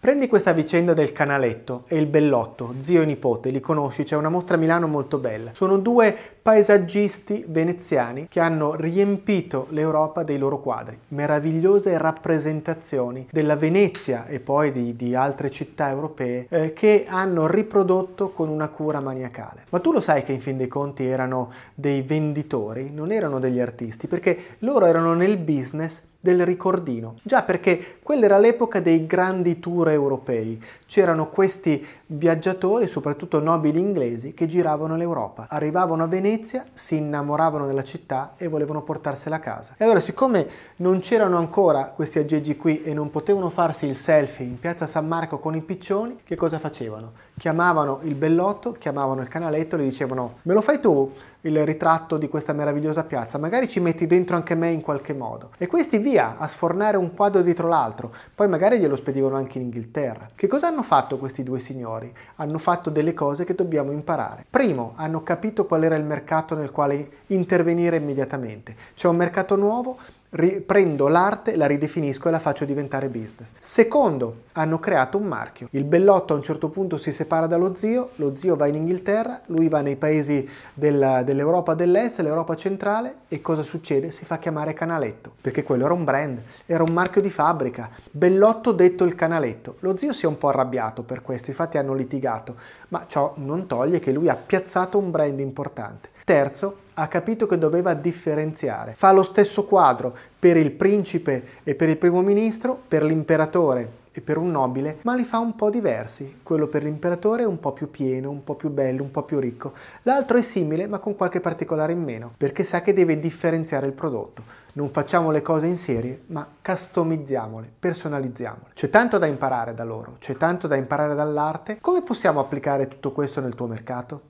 Prendi questa vicenda del canaletto e il bellotto, zio e nipote, li conosci, c'è una mostra a Milano molto bella. Sono due paesaggisti veneziani che hanno riempito l'Europa dei loro quadri. Meravigliose rappresentazioni della Venezia e poi di, di altre città europee eh, che hanno riprodotto con una cura maniacale. Ma tu lo sai che in fin dei conti erano dei venditori, non erano degli artisti, perché loro erano nel business del ricordino. Già perché quella era l'epoca dei grandi tour europei. C'erano questi viaggiatori, soprattutto nobili inglesi, che giravano l'Europa. Arrivavano a Venezia, si innamoravano della città e volevano portarsela a casa. E allora, siccome non c'erano ancora questi aggeggi qui e non potevano farsi il selfie in piazza San Marco con i piccioni, che cosa facevano? Chiamavano il bellotto, chiamavano il canaletto e gli dicevano me lo fai tu il ritratto di questa meravigliosa piazza, magari ci metti dentro anche me in qualche modo. E questi via a sfornare un quadro dietro l'altro, poi magari glielo spedivano anche in Inghilterra. Che cosa hanno fatto questi due signori? Hanno fatto delle cose che dobbiamo imparare. Primo, hanno capito qual era il mercato nel quale intervenire immediatamente. C'è un mercato nuovo, prendo l'arte, la ridefinisco e la faccio diventare business. Secondo, hanno creato un marchio. Il bellotto a un certo punto si separa dallo zio, lo zio va in Inghilterra, lui va nei paesi del, dell'Europa dell'Est, l'Europa centrale e cosa succede? Si fa chiamare Canaletto, perché quello era un brand, era un marchio di fabbrica. Bellotto detto il Canaletto. Lo zio si è un po' arrabbiato per questo, infatti hanno litigato, ma ciò non toglie che lui ha piazzato un brand importante. Terzo, ha capito che doveva differenziare. Fa lo stesso quadro per il principe e per il primo ministro, per l'imperatore e per un nobile, ma li fa un po' diversi. Quello per l'imperatore è un po' più pieno, un po' più bello, un po' più ricco. L'altro è simile, ma con qualche particolare in meno, perché sa che deve differenziare il prodotto. Non facciamo le cose in serie, ma customizziamole, personalizziamole. C'è tanto da imparare da loro, c'è tanto da imparare dall'arte. Come possiamo applicare tutto questo nel tuo mercato?